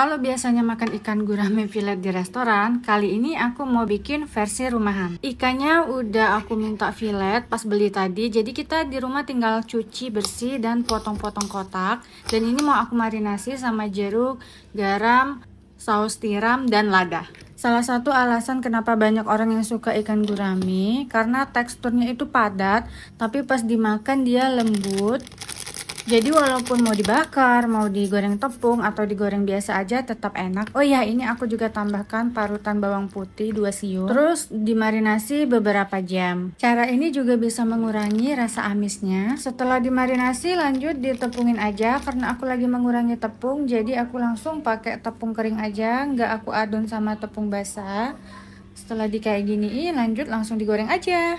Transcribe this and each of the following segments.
Kalau biasanya makan ikan gurame fillet di restoran, kali ini aku mau bikin versi rumahan. Ikannya udah aku minta fillet pas beli tadi, jadi kita di rumah tinggal cuci bersih dan potong-potong kotak. Dan ini mau aku marinasi sama jeruk, garam, saus tiram, dan lada. Salah satu alasan kenapa banyak orang yang suka ikan gurame karena teksturnya itu padat, tapi pas dimakan dia lembut jadi walaupun mau dibakar, mau digoreng tepung atau digoreng biasa aja tetap enak. Oh ya, ini aku juga tambahkan parutan bawang putih 2 siung. Terus dimarinasi beberapa jam. Cara ini juga bisa mengurangi rasa amisnya. Setelah dimarinasi lanjut ditepungin aja karena aku lagi mengurangi tepung. Jadi aku langsung pakai tepung kering aja, nggak aku adon sama tepung basah. Setelah di kayak gini, lanjut langsung digoreng aja.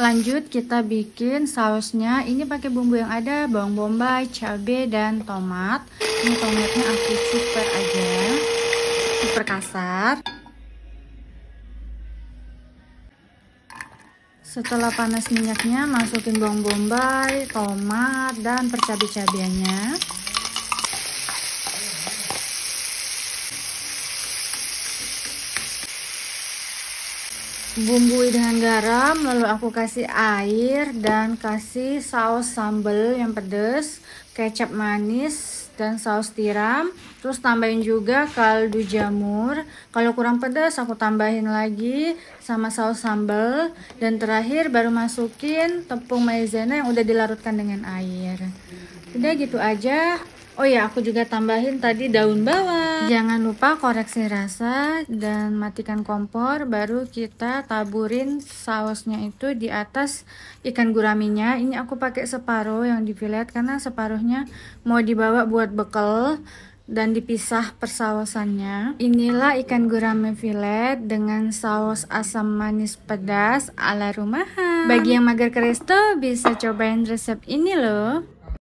Lanjut kita bikin sausnya. Ini pakai bumbu yang ada, bawang bombay, cabe dan tomat. Ini tomatnya aku super aja. Super kasar. Setelah panas minyaknya, masukin bawang bombay, tomat dan percabe-cabeannya. bumbui dengan garam lalu aku kasih air dan kasih saus sambal yang pedas kecap manis dan saus tiram terus tambahin juga kaldu jamur kalau kurang pedas aku tambahin lagi sama saus sambal dan terakhir baru masukin tepung maizena yang udah dilarutkan dengan air udah gitu aja Oh ya, aku juga tambahin tadi daun bawang. Jangan lupa koreksi rasa dan matikan kompor. Baru kita taburin sausnya itu di atas ikan guraminya. Ini aku pakai separuh yang difilet karena separuhnya mau dibawa buat bekal dan dipisah persausannya. Inilah ikan gurame filet dengan saus asam manis pedas ala rumahan. Bagi yang mager keresto bisa cobain resep ini loh.